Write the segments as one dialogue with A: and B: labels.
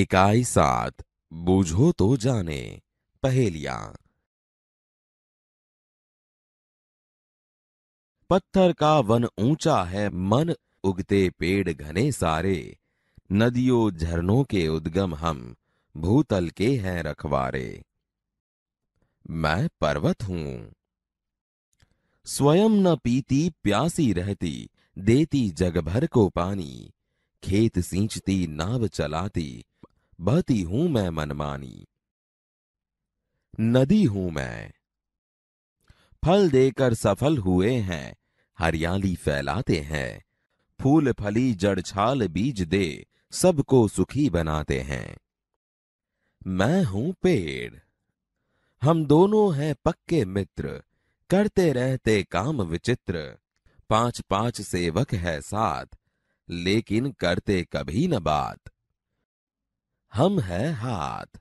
A: इकाई सात बूझो तो जाने पहेलिया पत्थर का वन ऊंचा है मन उगते पेड़ घने सारे नदियों झरनों के उद्गम हम भूतल के हैं रखवारे मैं पर्वत हूं स्वयं न पीती प्यासी रहती देती जग भर को पानी खेत सींचती नाव चलाती बहती हूं मैं मनमानी नदी हूं मैं फल देकर सफल हुए हैं हरियाली फैलाते हैं फूल फली जड़ छाल बीज दे सबको सुखी बनाते हैं मैं हूं पेड़ हम दोनों हैं पक्के मित्र करते रहते काम विचित्र पांच पांच सेवक है साथ लेकिन करते कभी न बात हम है हाथ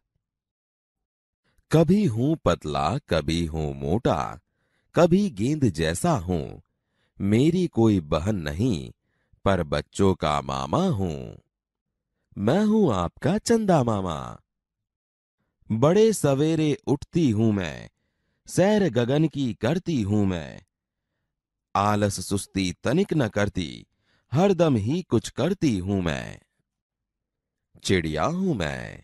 A: कभी हूं पतला कभी हूं मोटा कभी गेंद जैसा हूं मेरी कोई बहन नहीं पर बच्चों का मामा हूं मैं हूं आपका चंदा मामा बड़े सवेरे उठती हूं मैं सैर गगन की करती हूं मैं आलस सुस्ती तनिक न करती हरदम ही कुछ करती हूं मैं चिड़िया हूं मैं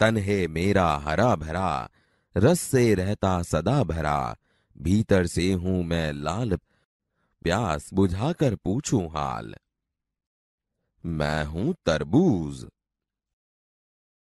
A: तनहे मेरा हरा भरा रस से रहता सदा भरा भीतर से हूं मैं लाल प्यास बुझाकर पूछूं हाल मैं हूं तरबूज